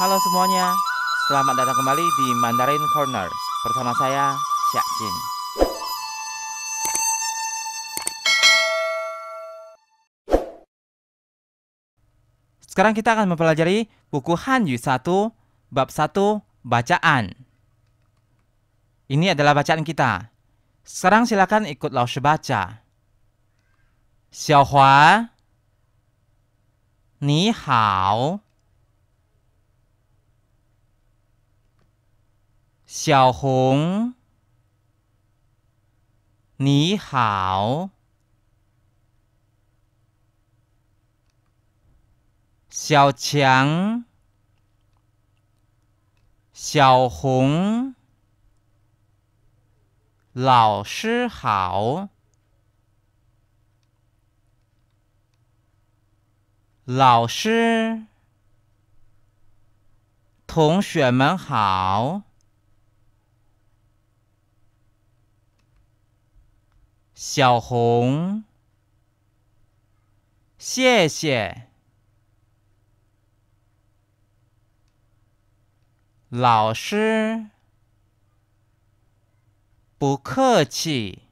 Halo semuanya, selamat datang kembali di Mandarin Corner bersama saya, Xia Jin. Sekarang kita akan mempelajari buku Hanyu 1, bab 1, bacaan. Ini adalah bacaan kita. Sekarang silakan ikut Lao baca. Xiao Hua, Ni Hao, 小红，你好。小强，小红，老师好。老师，同学们好。小红，谢谢老师。不客气。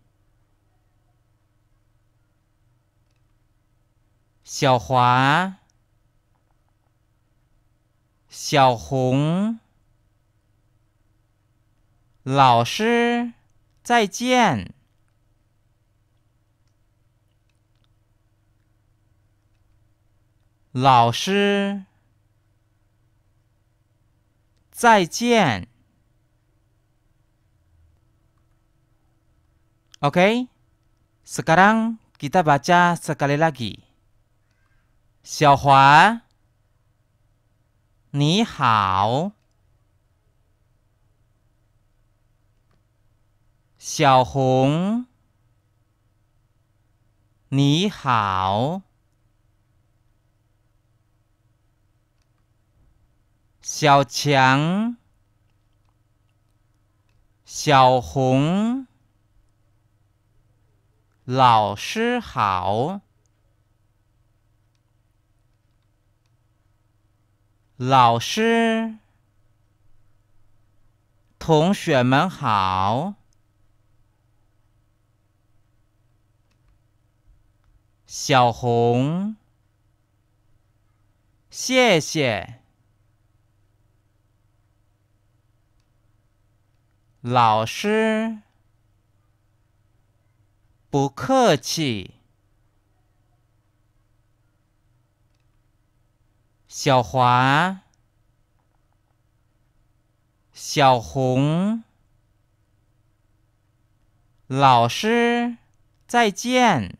小华，小红，老师，再见。老师，再见。OK，sekarang kita baca sekali lagi。小华，你好。小红，你好。小强，小红，老师好。老师，同学们好。小红，谢谢。老师，不客气。小华，小红，老师，再见。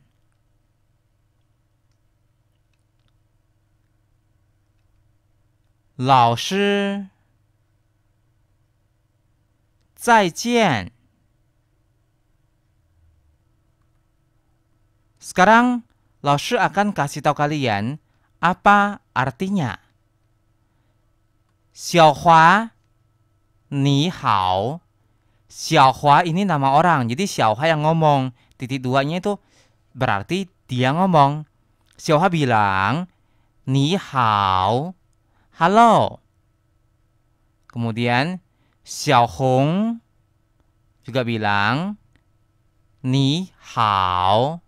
老师。再见。Sekarang, Lao Shi akan kasih tahu kalian apa artinya. Xiao Hua, ni hao. Xiao Hua ini nama orang. Jadi Xiao Hua yang ngomong. Titik duanya itu berarti dia ngomong. Xiao Hua bilang, ni hao. Halo. Kemudian Xiao Hong juga bilang ni hao.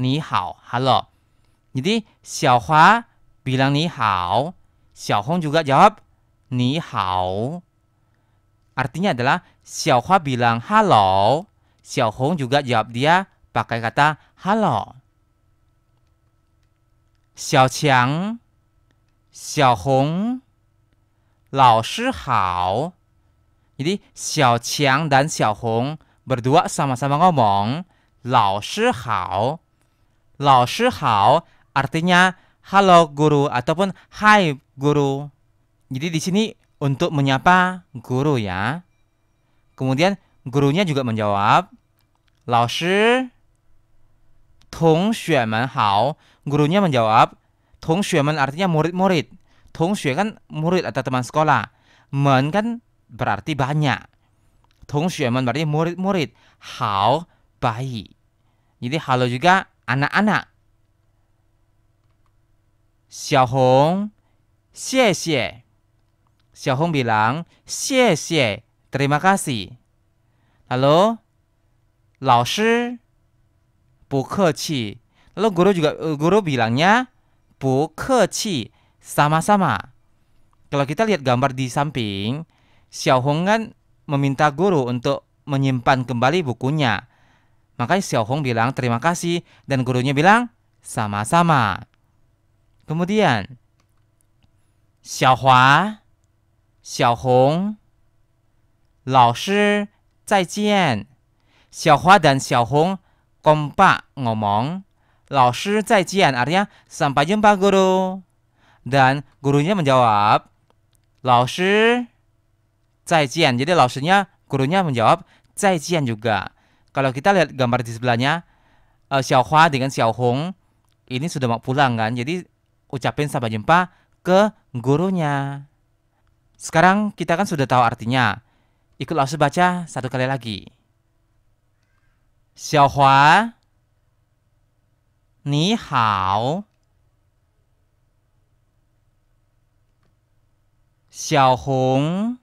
Ni hao, halo. Jadi Xiao Hua bilang ni hao, Xiao Hong juga jawab ni hao. Artinya adalah Xiao Hua bilang halo, Xiao Hong juga jawab dia pakai kata halo. Xiao Qiang, Xiao Hong 老师好。Jadi, Jadi Xiao Qiang dan Xiao Hong berdua sama-sama ngomong Lao Shi Hao. Lao Shi Hao artinya halo guru ataupun hai guru. Jadi di sini untuk menyapa guru ya. Kemudian gurunya juga menjawab Lao Shi Tong Men Hao. Gurunya menjawab Tong Men artinya murid-murid xue kan murid atau teman sekolah. Men kan berarti banyak. xue men berarti murid-murid. Hao bayi. Jadi halo juga anak-anak. Xiao Hong, xie xie. Xiao Hong bilang, xie xie, terima kasih. Lalu, Lao Shi, bu ke qi. Lalu guru juga, eh, guru bilangnya, bu ke qi, sama-sama. Kalau kita lihat gambar di samping, Xiaohong kan meminta guru untuk menyimpan kembali bukunya. Makanya Xiao Hong bilang terima kasih dan gurunya bilang sama-sama. Kemudian Xiao Xiaohong, Lao Shi, Zaijian. Hua dan Xiao Hong kompak ngomong. Lao Shi Zaijian artinya sampai jumpa guru. Dan gurunya menjawab, Lao shi zaijian. Jadi lao nya gurunya menjawab zaijian juga. Kalau kita lihat gambar di sebelahnya, uh, Xiao Hua dengan Xiao Hong ini sudah mau pulang kan. Jadi ucapin sampai jumpa ke gurunya. Sekarang kita kan sudah tahu artinya. Ikut lao baca satu kali lagi. Xiao Hua, ni hao. 小红，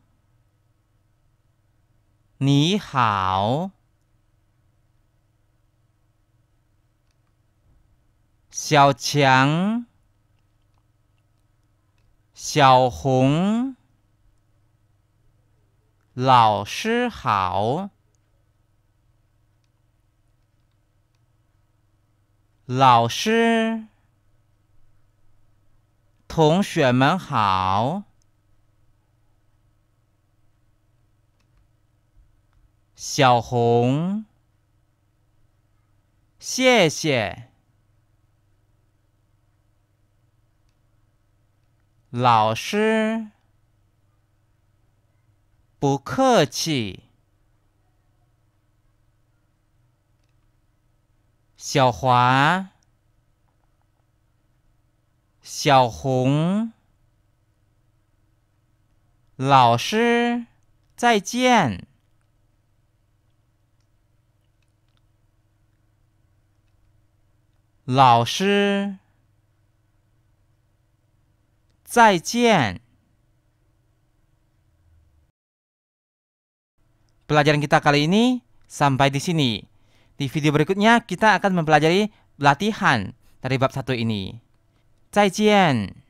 你好。小强，小红，老师好。老师，同学们好。小红，谢谢老师。不客气。小华，小红，老师，再见。老师，再见。Pelajaran kita kali ini sampai di sini. Di video berikutnya kita akan mempelajari latihan dari bab satu ini. 再见。